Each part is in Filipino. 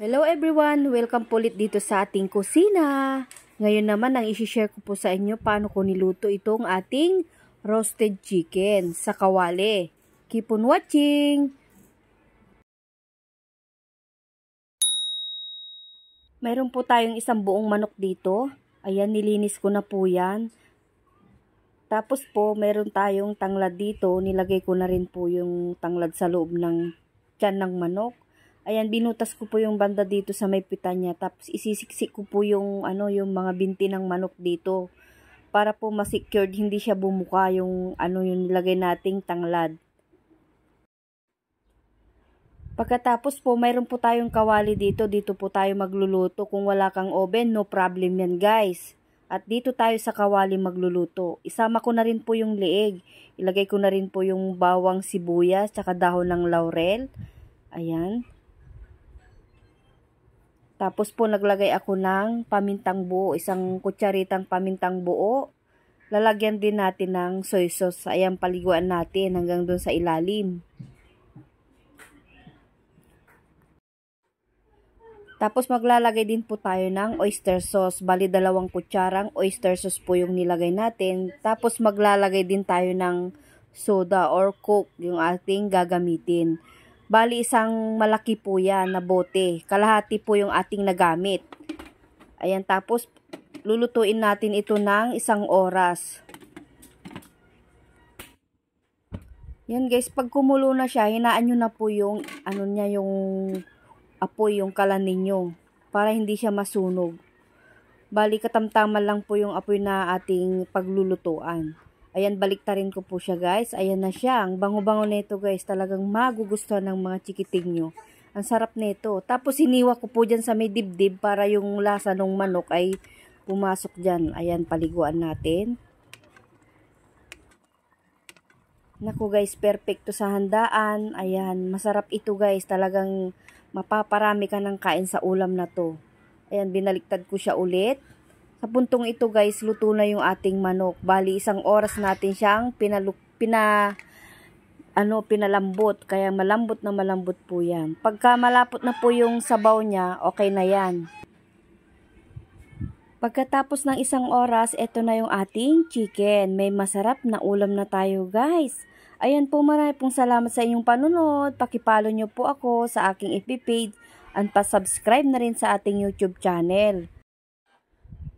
Hello everyone! Welcome po ulit dito sa ating kusina. Ngayon naman ang isi-share ko po sa inyo paano ko niluto itong ating roasted chicken sa kawali. Keep on watching! Mayroon po tayong isang buong manok dito. Ayan, nilinis ko na po yan. Tapos po, meron tayong tanglad dito. Nilagay ko na rin po yung tanglad sa loob ng tiyan ng manok. Ayan, binutas ko po yung banda dito sa may pitan niya. Tapos isisiksik ko po yung, ano, yung mga binti ng manok dito. Para po masecured, hindi siya bumuka yung, ano, yung nilagay nating tanglad. Pagkatapos po, mayroon po tayong kawali dito. Dito po tayo magluluto. Kung wala kang oven, no problem yan guys. At dito tayo sa kawali magluluto. Isama ko na rin po yung leeg. Ilagay ko na rin po yung bawang sibuyas, tsaka dahon ng laurel. Ayan. Tapos po naglagay ako ng pamintang buo, isang kutsaritang pamintang buo. Lalagyan din natin ng soy sauce. Ayan, paliguan natin hanggang doon sa ilalim. Tapos maglalagay din po tayo ng oyster sauce. Bali dalawang kutsarang oyster sauce po yung nilagay natin. Tapos maglalagay din tayo ng soda or coke yung ating gagamitin. Bali, isang malaki po yan na bote. Kalahati po yung ating nagamit. Ayan, tapos lulutuin natin ito ng isang oras. Yan guys, pag kumulo na siya, hinaan nyo na po yung, ano niya, yung apoy, yung kalanin nyo. Para hindi siya masunog. Bali, katamtaman lang po yung apoy na ating paglulutuan. Ayan, rin ko po siya guys. Ayan na siya. Ang bango-bango nito guys. Talagang magugustuhan ng mga chikiting nyo. Ang sarap nito. Tapos siniwa ko po dyan sa may dibdib para yung lasa ng manok ay pumasok dyan. Ayan, paliguan natin. Naku guys, perfecto sa handaan. Ayan, masarap ito guys. Talagang mapaparami ka ng kain sa ulam na to. Ayan, binaliktad ko siya ulit. Sa puntong ito guys, luto na yung ating manok. Bali, isang oras natin siyang pinaluk, pina, ano, pinalambot. Kaya malambot na malambot po yan. Pagka malapot na po yung sabaw niya, okay na yan. Pagkatapos ng isang oras, ito na yung ating chicken. May masarap na ulam na tayo guys. Ayan po, marami pong salamat sa inyong panunod. Pakipalo niyo po ako sa aking FB page and pa-subscribe na rin sa ating YouTube channel.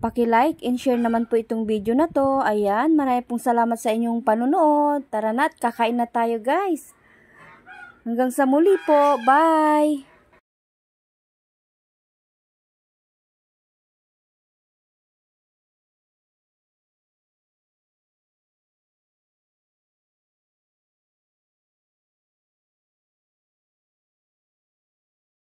Paki-like and share naman po itong video na to. Ayan, marami pong salamat sa inyong panunood. Tara na at kakain na tayo guys. Hanggang sa muli po. Bye!